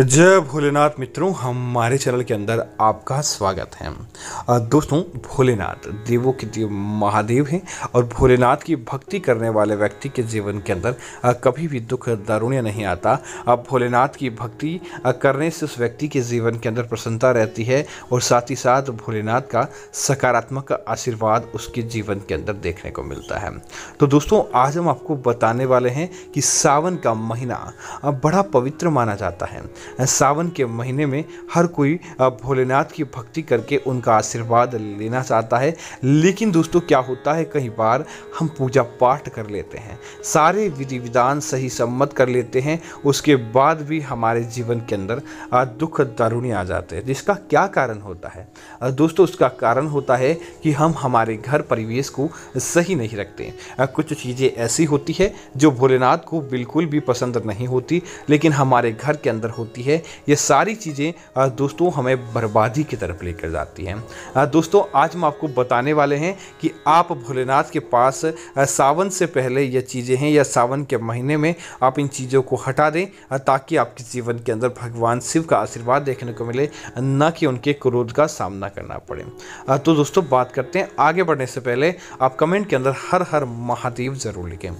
जय भोलेनाथ मित्रों हमारे चैनल के अंदर आपका स्वागत है दोस्तों भोलेनाथ देवों के देव महादेव हैं और भोलेनाथ की भक्ति करने वाले व्यक्ति के जीवन के अंदर कभी भी दुख दारुण्य नहीं आता अब भोलेनाथ की भक्ति करने से उस व्यक्ति के जीवन के अंदर प्रसन्नता रहती है और साथ ही साथ भोलेनाथ का सकारात्मक आशीर्वाद उसके जीवन के अंदर देखने को मिलता है तो दोस्तों आज हम आपको बताने वाले हैं कि सावन का महीना बड़ा पवित्र माना जाता है सावन के महीने में हर कोई भोलेनाथ की भक्ति करके उनका आशीर्वाद लेना चाहता है लेकिन दोस्तों क्या होता है कई बार हम पूजा पाठ कर लेते हैं सारे विधि विधान सही सम्मत कर लेते हैं उसके बाद भी हमारे जीवन के अंदर दुख दारूणी आ जाते हैं जिसका क्या कारण होता है दोस्तों उसका कारण होता है कि हम हमारे घर परिवेश को सही नहीं रखते कुछ चीज़ें ऐसी होती है जो भोलेनाथ को बिल्कुल भी पसंद नहीं होती लेकिन हमारे घर के अंदर होती होती है ये सारी चीज़ें दोस्तों हमें बर्बादी की तरफ लेकर जाती हैं दोस्तों आज हम आपको बताने वाले हैं कि आप भोलेनाथ के पास सावन से पहले यह चीज़ें हैं या सावन के महीने में आप इन चीज़ों को हटा दें ताकि आपके जीवन के अंदर भगवान शिव का आशीर्वाद देखने को मिले न कि उनके क्रोध का सामना करना पड़े तो दोस्तों बात करते हैं आगे बढ़ने से पहले आप कमेंट के अंदर हर हर महादेव ज़रूर लिखें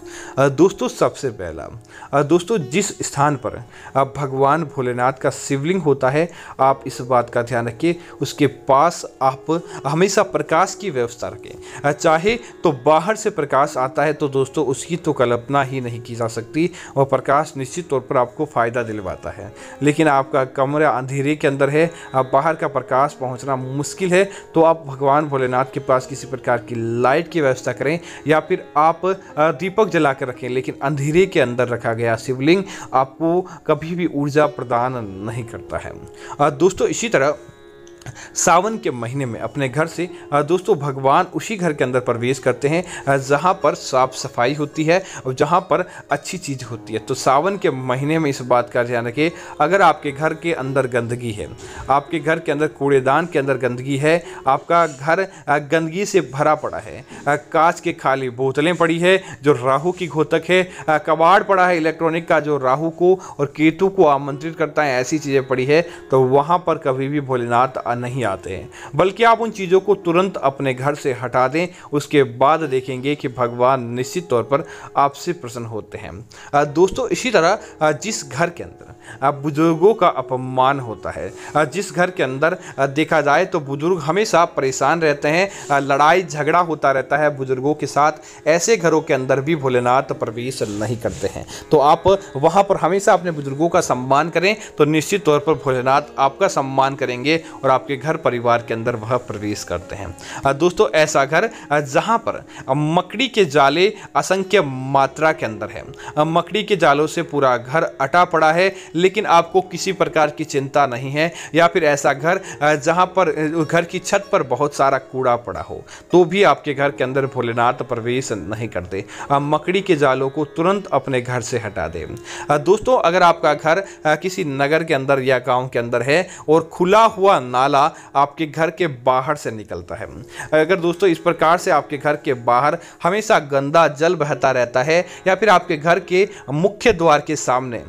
दोस्तों सबसे पहला दोस्तों जिस स्थान पर भगवान भोले भोलेनाथ का शिवलिंग होता है आप इस बात का ध्यान रखिए उसके पास आप हमेशा प्रकाश की व्यवस्था रखें चाहे तो बाहर से प्रकाश आता है तो दोस्तों उसकी तो कल्पना ही नहीं की जा सकती और प्रकाश निश्चित तौर पर आपको फ़ायदा दिलवाता है लेकिन आपका कमरा अंधेरे के अंदर है आप बाहर का प्रकाश पहुंचना मुश्किल है तो आप भगवान भोलेनाथ के पास किसी प्रकार की लाइट की व्यवस्था करें या फिर आप दीपक जला कर रखें लेकिन अंधेरे के अंदर रखा गया शिवलिंग आपको कभी भी ऊर्जा प्रदान नहीं करता है दोस्तों इसी तरह सावन के महीने में अपने घर से दोस्तों भगवान उसी घर के अंदर प्रवेश करते हैं जहाँ पर साफ सफाई होती है और जहाँ पर अच्छी चीज़ होती है तो सावन के महीने में इस बात का ध्यान रखें अगर आपके घर के अंदर गंदगी है आपके घर के अंदर कूड़ेदान के अंदर गंदगी है आपका घर गंदगी से भरा पड़ा है कांच के खाली बोतलें पड़ी है जो राहू की घोतक है कबाड़ पड़ा है इलेक्ट्रॉनिक का जो राहू को और केतु को आमंत्रित करता है ऐसी चीज़ें पड़ी है तो वहाँ पर कभी भी भोलेनाथ नहीं आते हैं बल्कि आप उन चीज़ों को तुरंत अपने घर से हटा दें उसके बाद देखेंगे कि भगवान निश्चित तौर पर आपसे प्रसन्न होते हैं दोस्तों इसी तरह जिस घर के अंदर बुजुर्गों का अपमान होता है जिस घर के अंदर देखा जाए तो बुजुर्ग हमेशा परेशान रहते हैं लड़ाई झगड़ा होता रहता है बुजुर्गों के साथ ऐसे घरों के अंदर भी भोलेनाथ प्रवेश नहीं करते हैं तो आप वहाँ पर हमेशा अपने बुजुर्गों का सम्मान करें तो निश्चित तौर पर भोलेनाथ आपका सम्मान करेंगे और आप आपके घर परिवार के अंदर वह प्रवेश करते हैं दोस्तों ऐसा घर जहाँ पर मकड़ी के जाले असंख्य मात्रा के अंदर है मकड़ी के जालों से पूरा घर अटा पड़ा है लेकिन आपको किसी प्रकार की चिंता नहीं है या फिर ऐसा घर जहाँ पर घर की छत पर बहुत सारा कूड़ा पड़ा हो तो भी आपके घर के अंदर भोलेनाथ प्रवेश नहीं करते मकड़ी के जालों को तुरंत अपने घर से हटा दें दोस्तों अगर आपका घर किसी नगर के अंदर या गांव के अंदर है और खुला हुआ नाला मामला आपके घर के बाहर से निकलता है अगर दोस्तों इस प्रकार से आपके घर के बाहर हमेशा गंदा जल बहता रहता है या फिर आपके घर के मुख्य द्वार के सामने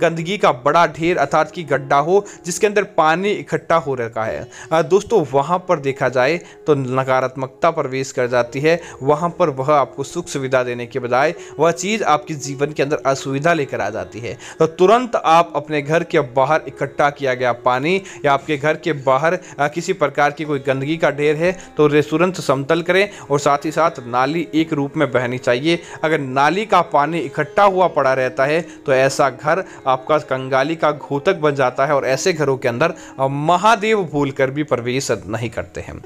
गंदगी का बड़ा ढेर अर्थात की गड्ढा हो जिसके अंदर पानी इकट्ठा हो रखा है दोस्तों वहाँ पर देखा जाए तो नकारात्मकता प्रवेश कर जाती है वहाँ पर वह आपको सुख सुविधा देने के बजाय वह चीज़ आपके जीवन के अंदर असुविधा लेकर आ जाती है तो तुरंत आप अपने घर के बाहर इकट्ठा किया गया पानी या आपके घर के बाहर बाहर किसी प्रकार की कोई गंदगी का ढेर है तो तुरंत समतल करें और साथ ही साथ नाली एक रूप में बहनी चाहिए अगर नाली का पानी इकट्ठा हुआ पड़ा रहता है तो ऐसा घर आपका कंगाली का घोतक बन जाता है और ऐसे घरों के अंदर महादेव भूल कर भी प्रवेश नहीं करते हैं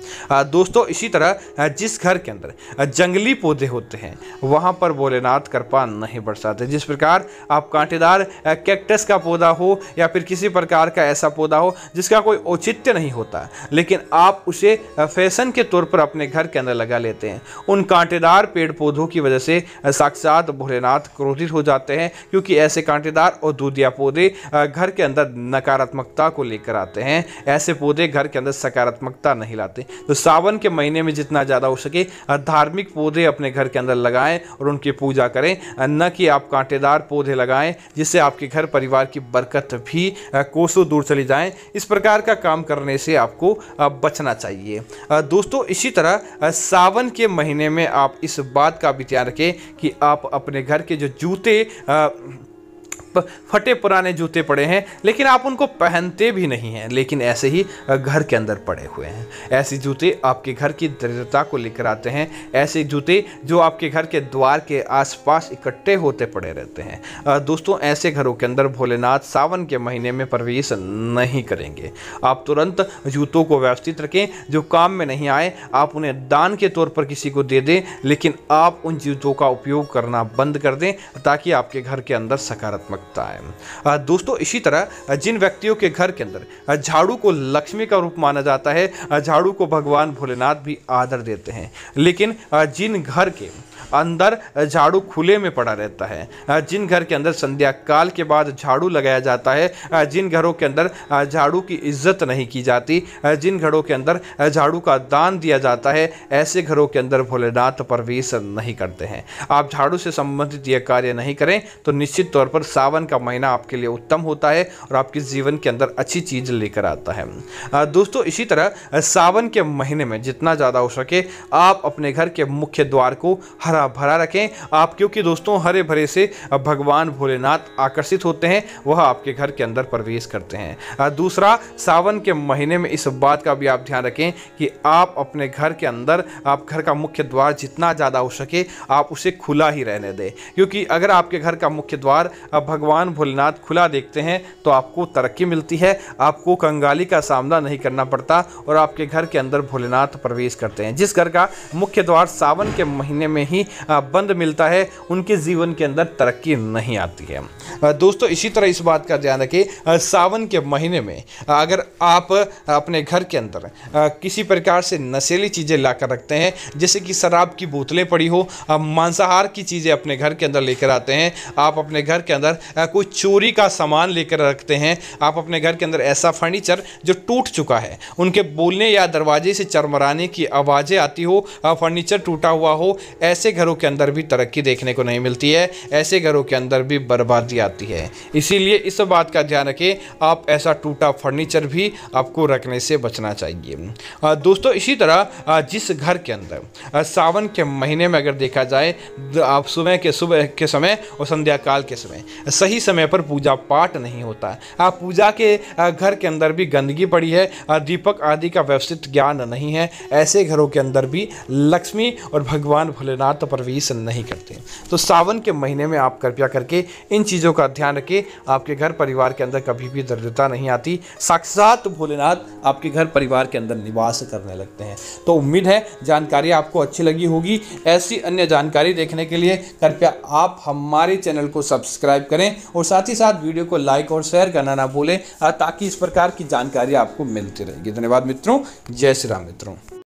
दोस्तों इसी तरह जिस घर के अंदर जंगली पौधे होते हैं वहाँ पर भोलेनाथ कृपा नहीं बरसाते जिस प्रकार आप कांटेदार कैक्टस का पौधा हो या फिर किसी प्रकार का ऐसा पौधा हो जिसका कोई औचित्य नहीं नहीं होता लेकिन आप उसे फैशन के तौर पर अपने घर के अंदर लगा लेते हैं उन कांटेदार पेड़ पौधों की वजह से साक्षात भोलेनाथ क्रोधित हो जाते हैं क्योंकि ऐसे कांटेदार और दूधिया पौधे घर के अंदर नकारात्मकता को लेकर आते हैं ऐसे पौधे घर के अंदर सकारात्मकता नहीं लाते तो सावन के महीने में जितना ज़्यादा हो सके धार्मिक पौधे अपने घर के अंदर लगाएं और उनकी पूजा करें न कि आप कांटेदार पौधे लगाएं जिससे आपके घर परिवार की बरकत भी कोसों दूर चली जाए इस प्रकार का काम करने करने से आपको बचना चाहिए दोस्तों इसी तरह सावन के महीने में आप इस बात का भी ध्यान रखें कि आप अपने घर के जो जूते फटे पुराने जूते पड़े हैं लेकिन आप उनको पहनते भी नहीं हैं लेकिन ऐसे ही घर के अंदर पड़े हुए हैं ऐसे जूते आपके घर की दरिद्रता को लेकर आते हैं ऐसे जूते जो आपके घर के द्वार के आसपास इकट्ठे होते पड़े रहते हैं दोस्तों ऐसे घरों के अंदर भोलेनाथ सावन के महीने में प्रवेश नहीं करेंगे आप तुरंत जूतों को व्यवस्थित रखें जो काम में नहीं आए आप उन्हें दान के तौर पर किसी को दे दें लेकिन आप उन जूतों का उपयोग करना बंद कर दें ताकि आपके घर के अंदर सकारात्मक सकता है दोस्तों इसी तरह जिन व्यक्तियों के घर के अंदर झाड़ू को लक्ष्मी का रूप माना जाता है झाड़ू को भगवान भोलेनाथ भी आदर देते हैं लेकिन जिन घर के अंदर झाड़ू खुले में पड़ा रहता है जिन घर के अंदर संध्या काल के बाद झाड़ू लगाया जाता है जिन घरों के अंदर झाड़ू की इज्जत नहीं की जाती जिन घरों के अंदर झाड़ू का दान दिया जाता है ऐसे घरों के अंदर भोलेनाथ प्रवेश नहीं करते हैं आप झाड़ू से संबंधित यह कार्य नहीं करें तो निश्चित तौर पर सावधान सावन का महीना आपके लिए उत्तम होता है और आपके जीवन के अंदर अच्छी चीज़ लेकर आता है दोस्तों इसी तरह सावन के महीने में जितना ज़्यादा हो सके आप अपने घर के मुख्य द्वार को हरा भरा रखें आप क्योंकि दोस्तों हरे भरे से भगवान भोलेनाथ आकर्षित होते हैं वह आपके घर के अंदर प्रवेश करते हैं दूसरा सावन के महीने में इस बात का भी आप ध्यान रखें कि आप अपने घर के अंदर आप घर का मुख्य द्वार जितना ज़्यादा हो सके आप उसे खुला ही रहने दें क्योंकि अगर आपके घर का मुख्य द्वार भगवान भगवान भोलेनाथ खुला देखते हैं तो आपको तरक्की मिलती है आपको कंगाली का सामना नहीं करना पड़ता और आपके घर के अंदर भोलेनाथ प्रवेश करते हैं जिस घर का मुख्य द्वार सावन के महीने में ही बंद मिलता है उनके जीवन के अंदर तरक्की नहीं आती है दोस्तों इसी तरह इस बात का ध्यान रखें सावन के महीने में अगर आप अपने घर के अंदर किसी प्रकार से नशेली चीज़ें ला कर रखते हैं जैसे कि शराब की बोतलें पड़ी हो मांसाहार की चीज़ें अपने घर के अंदर लेकर आते हैं आप अपने घर के अंदर कोई चोरी का सामान लेकर रखते हैं आप अपने घर के अंदर ऐसा फर्नीचर जो टूट चुका है उनके बोलने या दरवाजे से चरमराने की आवाज़ें आती हो फर्नीचर टूटा हुआ हो ऐसे घरों के अंदर भी तरक्की देखने को नहीं मिलती है ऐसे घरों के अंदर भी बर्बादी आती है इसीलिए इस बात का ध्यान रखें आप ऐसा टूटा फर्नीचर भी आपको रखने से बचना चाहिए दोस्तों इसी तरह जिस घर के अंदर सावन के महीने में अगर देखा जाए आप सुबह के सुबह के समय और संध्या काल के समय सही समय पर पूजा पाठ नहीं होता है आप पूजा के घर के अंदर भी गंदगी पड़ी है दीपक आदि का व्यवस्थित ज्ञान नहीं है ऐसे घरों के अंदर भी लक्ष्मी और भगवान भोलेनाथ प्रवेश नहीं करते तो सावन के महीने में आप कृपया करके इन चीज़ों का ध्यान रखें आपके घर परिवार के अंदर कभी भी दरिद्रता नहीं आती साक्षात भोलेनाथ आपके घर परिवार के अंदर निवास करने लगते हैं तो उम्मीद है जानकारी आपको अच्छी लगी होगी ऐसी अन्य जानकारी देखने के लिए कृपया आप हमारे चैनल को सब्सक्राइब करें करें और साथ ही साथ वीडियो को लाइक और शेयर करना ना भूलें ताकि इस प्रकार की जानकारी आपको मिलती रहेगी धन्यवाद मित्रों जय श्री राम मित्रों